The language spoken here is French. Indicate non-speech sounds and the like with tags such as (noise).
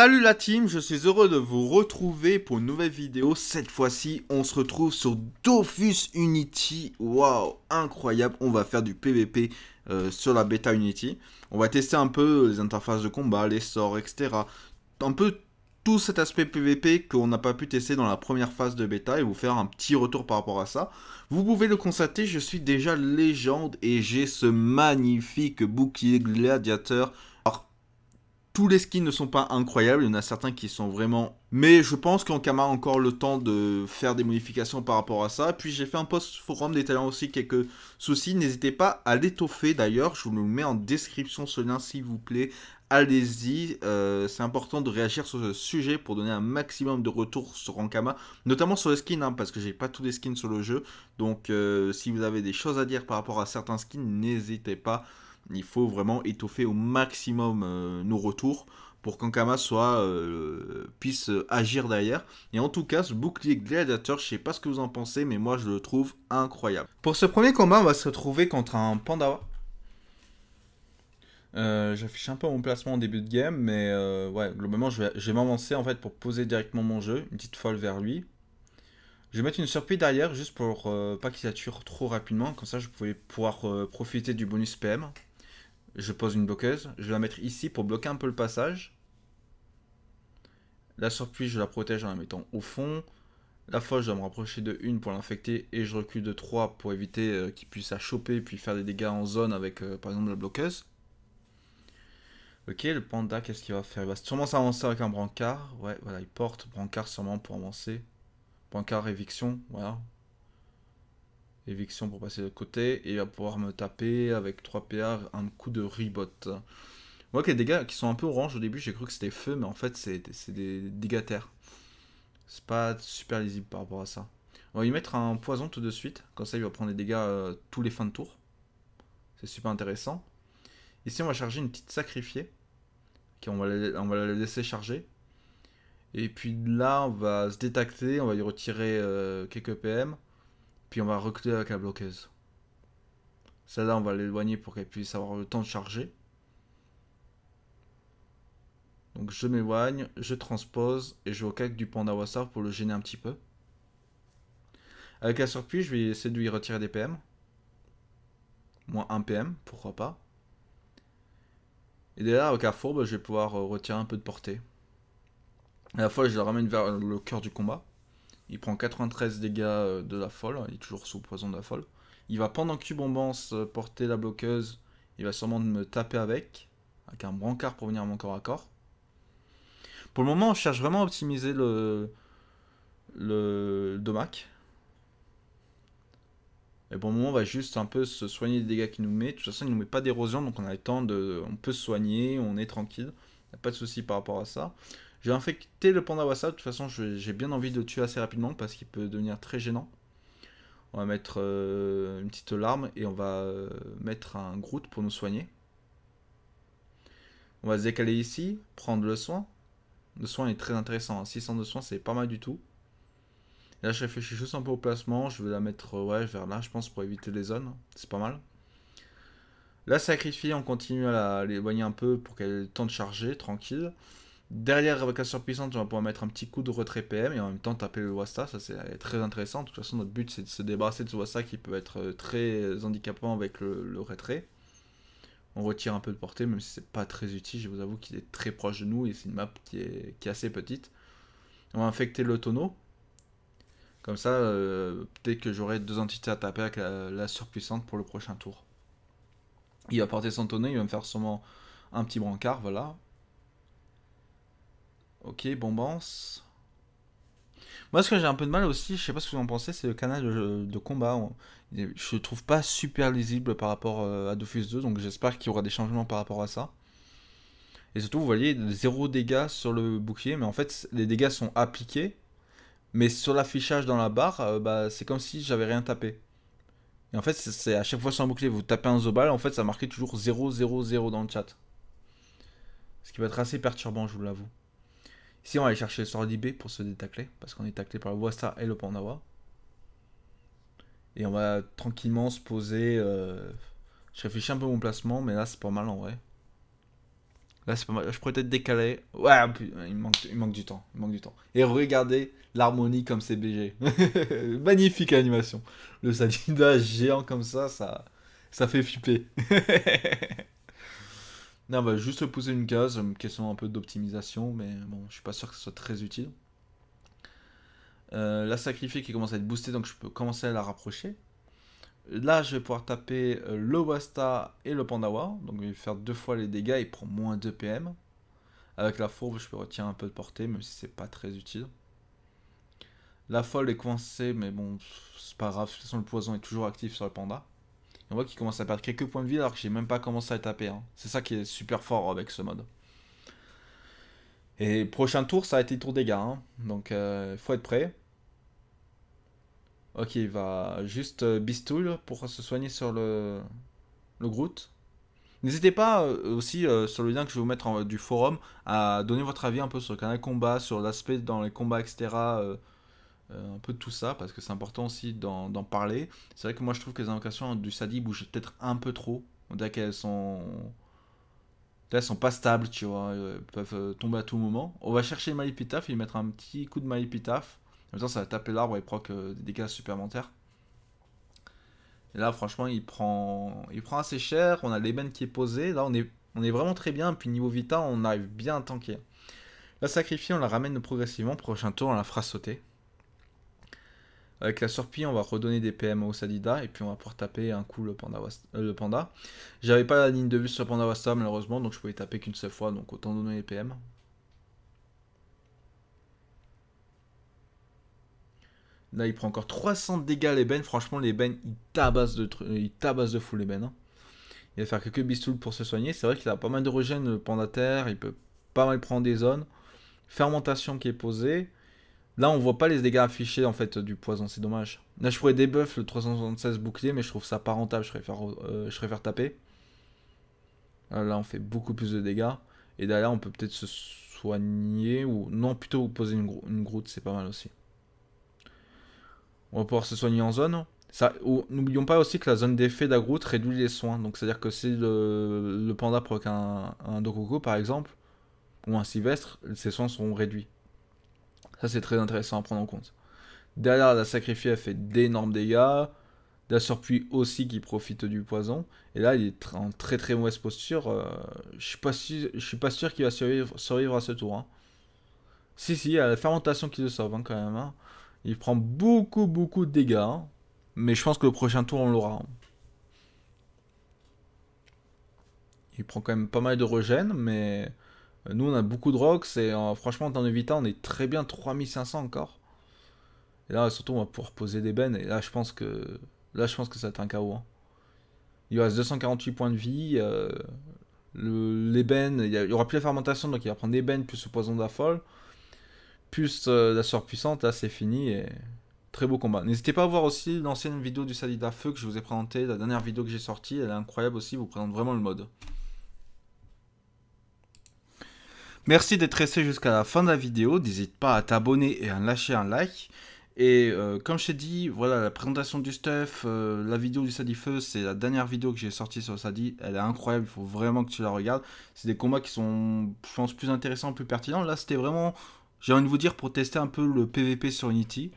Salut la team, je suis heureux de vous retrouver pour une nouvelle vidéo. Cette fois-ci, on se retrouve sur Dofus Unity. Waouh, incroyable, on va faire du PVP euh, sur la bêta Unity. On va tester un peu les interfaces de combat, les sorts, etc. Un peu tout cet aspect PVP qu'on n'a pas pu tester dans la première phase de bêta et vous faire un petit retour par rapport à ça. Vous pouvez le constater, je suis déjà légende et j'ai ce magnifique bouclier gladiateur tous les skins ne sont pas incroyables, il y en a certains qui sont vraiment... Mais je pense qu'Ankama a encore le temps de faire des modifications par rapport à ça. Puis j'ai fait un post forum détaillant aussi quelques soucis. N'hésitez pas à l'étoffer d'ailleurs, je vous le mets en description ce lien s'il vous plaît. Allez-y, euh, c'est important de réagir sur ce sujet pour donner un maximum de retours sur Ankama, notamment sur les skins, hein, parce que j'ai pas tous les skins sur le jeu. Donc euh, si vous avez des choses à dire par rapport à certains skins, n'hésitez pas. Il faut vraiment étoffer au maximum euh, nos retours pour qu'Ankama soit euh, puisse euh, agir derrière. Et en tout cas, ce bouclier gladiateur, je ne sais pas ce que vous en pensez, mais moi je le trouve incroyable. Pour ce premier combat, on va se retrouver contre un Pandawa. J'affiche un peu mon placement en début de game, mais ouais, globalement, je vais, m'avancer en fait pour poser directement mon jeu, une petite folle vers lui. Je vais mettre une surprise derrière juste pour pas qu'il sature trop rapidement, comme ça je pouvais pouvoir profiter du bonus PM je pose une bloqueuse, je vais la mettre ici pour bloquer un peu le passage. La surprise, je la protège en la mettant au fond. La fois je dois me rapprocher de une pour l'infecter et je recule de trois pour éviter euh, qu'il puisse la choper puis faire des dégâts en zone avec euh, par exemple la bloqueuse. Ok, le panda, qu'est-ce qu'il va faire Il va sûrement s'avancer avec un brancard. Ouais, voilà, il porte brancard sûrement pour avancer. Brancard éviction, voilà, Éviction pour passer de côté. Et il va pouvoir me taper avec 3 PA un coup de rebot. On voit que les dégâts qui sont un peu orange au début, j'ai cru que c'était feu, mais en fait c'est des dégâts terre. C'est pas super lisible par rapport à ça. On va y mettre un poison tout de suite, comme ça il va prendre des dégâts euh, tous les fins de tour. C'est super intéressant. Ici on va charger une petite sacrifiée. on, va la, on va la laisser charger. Et puis là on va se détacter, on va y retirer euh, quelques PM. Puis on va reculer avec la bloqueuse. Celle-là, on va l'éloigner pour qu'elle puisse avoir le temps de charger. Donc je m'éloigne, je transpose et je vais au du panda pour le gêner un petit peu. Avec la surpuis, je vais essayer de lui retirer des PM. Moins 1 PM, pourquoi pas. Et dès là, avec la fourbe je vais pouvoir euh, retirer un peu de portée. À la fois, je le ramène vers le cœur du combat. Il prend 93 dégâts euh, de la folle. Hein, il est toujours sous poison de la folle. Il va pendant que Bombance euh, porter la bloqueuse. Il va sûrement me taper avec. Avec un brancard pour venir à mon corps à corps. Pour le moment, on cherche vraiment à optimiser le, le domac. Et pour le moment, on va juste un peu se soigner des dégâts qu'il nous met. De toute façon, il nous met pas d'érosion, donc on a le temps de... On peut se soigner, on est tranquille. Il n'y a pas de souci par rapport à ça. Je vais le panda wasabi. De toute façon, j'ai bien envie de le tuer assez rapidement parce qu'il peut devenir très gênant. On va mettre euh, une petite larme et on va euh, mettre un Groot pour nous soigner. On va se décaler ici, prendre le soin. Le soin est très intéressant. 600 hein. de soin, c'est pas mal du tout. là, je réfléchis juste un peu au placement. Je vais la mettre euh, ouais, vers là, je pense, pour éviter les zones. C'est pas mal. La sacrifier, on continue à l'éloigner un peu pour qu'elle ait le temps de charger, tranquille. Derrière avec la surpuissante, on va pouvoir mettre un petit coup de retrait PM et en même temps taper le Wasta, ça c'est très intéressant. De toute façon, notre but c'est de se débarrasser de ce Wasta qui peut être euh, très handicapant avec le, retrait. On retire un peu de portée, même si c'est pas très utile, je vous avoue qu'il est très proche de nous et c'est une map qui est, assez petite. On va infecter le tonneau, comme ça, dès euh, peut-être que j'aurai deux entités à taper avec la, surpuissante pour le prochain tour. Il va porter son tonneau, il va me faire sûrement un petit brancard, voilà. Ok, bonbons. Moi, ce que j'ai un peu de mal aussi, je sais pas ce que vous en pensez, c'est le canal de, combat. Je le trouve pas super lisible par rapport euh, à Dofus 2, donc j'espère qu'il y aura des changements par rapport à ça. Et surtout, vous voyez, zéro dégâts sur le bouclier, mais en fait, les dégâts sont appliqués, mais sur l'affichage dans la barre, euh, bah, c'est comme si j'avais rien tapé. Et en fait, c'est à chaque fois sur un bouclier, vous tapez un zobal, en fait, ça marquait toujours 0, 0, 0 dans le chat. Ce qui va être assez perturbant, je vous l'avoue. Ici, on va aller chercher le sort B pour se détacler, parce qu'on est taclé par le Wasta et le Pandawa. Et on va tranquillement se poser. Euh, je réfléchis un peu à mon placement, mais là, c'est pas mal en vrai. Là, c'est pas mal. Je pourrais peut-être décaler. Ouais, il manque, il manque du temps. Il manque du temps. Et regardez l'harmonie comme c'est BG. (laughs) Magnifique animation. Le Sadinda géant comme ça, ça, ça fait flipper. (laughs) Non, on bah, va juste poser une case, euh, question un peu d'optimisation, mais bon, je suis pas sûr que ce soit très utile. Euh, la sacrifique qui commence à être boostée, donc je peux commencer à la rapprocher. Là, je vais pouvoir taper euh, le Wasta et le Pandawa, donc je vais faire deux fois les dégâts, il prend moins 2 PM. Avec la fourbe, je peux retirer un peu de portée, même si c'est pas très utile. La folle est coincée, mais bon, c'est pas grave, de toute le poison est toujours actif sur le panda on voit qu'il commence à perdre quelques points de vie alors que j'ai même pas commencé à taper. Hein. C'est ça qui est super fort avec ce mode. Et prochain tour, ça a été tour dégâts. Hein. Donc, il euh, faut être prêt. Ok, il va juste euh, bistoul pour se soigner sur le, le Groot. N'hésitez pas euh, aussi sur le lien que je vais vous mettre du forum à donner votre avis un peu sur le canal combat, sur l'aspect dans les combats, etc. Euh, un peu de tout ça, parce que c'est important aussi d'en parler. C'est vrai que moi je trouve que les invocations du Sadi bougent peut-être un peu trop. On qu'elles sont... Elles sont pas stables, tu vois, elles euh, peuvent euh, tomber à tout moment. On va chercher le Malipitaf, il mettre un petit coup de Malipitaf. En même temps, ça va taper l'arbre et proc des dégâts supplémentaires. Et là, franchement, il prend, il prend assez cher. On a l'ébène qui est posé. Là, on est, on est vraiment très bien. Puis niveau Vita, on arrive bien à tanker. La sacrifier, on la ramène progressivement. Prochain tour, on la fera sauter. Avec la surpie, on va redonner des PM au Sadida et puis on va pouvoir taper un coup le panda. Euh, le panda. J'avais pas la ligne de vue sur le panda malheureusement, donc je pouvais taper qu'une seule fois, donc autant donner les PM. Là, il prend encore 300 dégâts les Ben. Franchement, les Ben, il tabasse de, il tabasse de fou les Ben. Hein. Il va faire quelques bistoules pour se soigner. C'est vrai qu'il a pas mal de regen le panda terre. Il peut pas mal prendre des zones. Fermentation qui est posée. Là, on voit pas les dégâts affichés en fait du poison, c'est dommage. Là, je pourrais débuff le 376 bouclier, mais je trouve ça pas rentable, je préfère, euh, je taper. Euh, là, on fait beaucoup plus de dégâts. Et derrière, on peut peut-être se soigner ou... Non, plutôt poser une, groute, c'est pas mal aussi. On va pouvoir se soigner en zone. Ça... N'oublions pas aussi que la zone d'effet de réduit les soins. Donc, c'est-à-dire que si le, panda provoque un, un par exemple, ou un Sylvestre, ses soins seront réduits. Ça, c'est très intéressant à prendre en compte. Derrière, la sacrifiée a fait d'énormes dégâts. La aussi qui profite du poison. Et là, il est en très très mauvaise posture. Euh, je suis pas sûr, suis pas sûr qu'il va survivre, survivre, à ce tour. Hein. Si, si, il y a la fermentation qui le sauve hein, quand même. Hein. Il prend beaucoup beaucoup de dégâts. Mais je pense que le prochain tour, on l'aura. Il prend quand même pas mal de regen, mais nous, on a beaucoup de rocks et euh, franchement, en termes on est très bien 3500 encore. Et là, surtout, on va pouvoir poser des bennes. Et là, je pense que, là, je pense que ça va être un KO. Hein. Il reste 248 points de vie. Euh, L'ébène, il n'y aura plus la fermentation, donc il va prendre des bennes plus le poison d'affol. Plus euh, la soeur puissante, là, c'est fini. Et... Très beau combat. N'hésitez pas à voir aussi l'ancienne vidéo du Salida Feu que je vous ai présentée, la dernière vidéo que j'ai sortie, elle est incroyable aussi, vous présente vraiment le mode. Merci d'être resté jusqu'à la fin de la vidéo. N'hésite pas à t'abonner et à lâcher un like. Et euh, comme je t'ai dit, voilà la présentation du stuff, euh, la vidéo du Feu, c'est la dernière vidéo que j'ai sortie sur Sadi. Elle est incroyable, il faut vraiment que tu la regardes. C'est des combats qui sont, je pense, plus intéressants, plus pertinents. Là, c'était vraiment, j'ai envie de vous dire, pour tester un peu le PVP sur Unity.